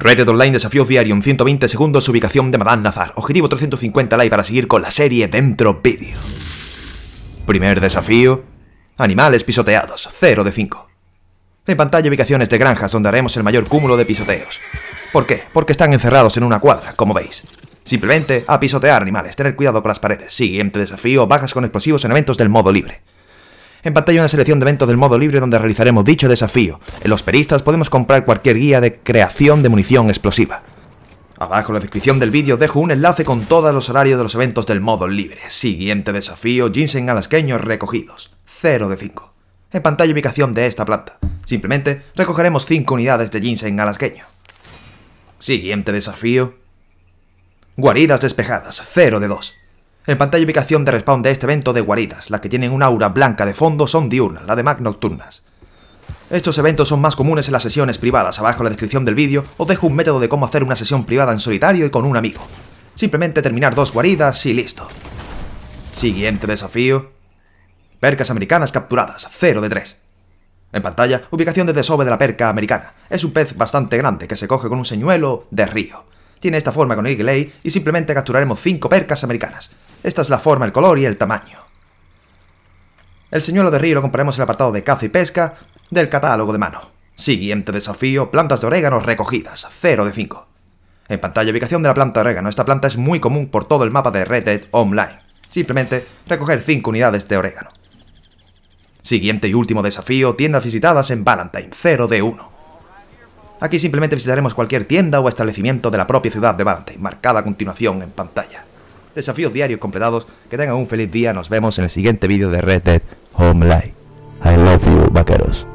Red Online Desafío en 120 segundos ubicación de Madame Nazar. Objetivo 350 likes para seguir con la serie dentro vídeo. Primer desafío. Animales pisoteados. 0 de 5. En pantalla ubicaciones de granjas donde haremos el mayor cúmulo de pisoteos. ¿Por qué? Porque están encerrados en una cuadra, como veis. Simplemente a pisotear animales, tener cuidado con las paredes. Siguiente desafío, bajas con explosivos en eventos del modo libre. En pantalla una selección de eventos del modo libre donde realizaremos dicho desafío. En los peristas podemos comprar cualquier guía de creación de munición explosiva. Abajo en la descripción del vídeo dejo un enlace con todos los horarios de los eventos del modo libre. Siguiente desafío, ginseng alasqueños recogidos. 0 de 5. En pantalla ubicación de esta planta. Simplemente recogeremos 5 unidades de ginseng alasqueño. Siguiente desafío. Guaridas despejadas, 0 de 2. En pantalla ubicación de respawn de este evento de guaridas, las que tienen un aura blanca de fondo son diurnas, la demás nocturnas. Estos eventos son más comunes en las sesiones privadas, abajo en la descripción del vídeo os dejo un método de cómo hacer una sesión privada en solitario y con un amigo. Simplemente terminar dos guaridas y listo. Siguiente desafío. Percas americanas capturadas, 0 de 3. En pantalla, ubicación de desove de la perca americana. Es un pez bastante grande que se coge con un señuelo de río. Tiene esta forma con el eye y simplemente capturaremos 5 percas americanas. Esta es la forma, el color y el tamaño. El señuelo de río lo compraremos en el apartado de caza y pesca del catálogo de mano. Siguiente desafío, plantas de orégano recogidas, 0 de 5. En pantalla ubicación de la planta de orégano, esta planta es muy común por todo el mapa de Red Dead Online. Simplemente recoger 5 unidades de orégano. Siguiente y último desafío, tiendas visitadas en Valentine, 0 de 1. Aquí simplemente visitaremos cualquier tienda o establecimiento de la propia ciudad de Valentine, marcada a continuación en pantalla desafíos diarios completados. Que tengan un feliz día. Nos vemos en el siguiente vídeo de Red Dead Home Life. I love you, vaqueros.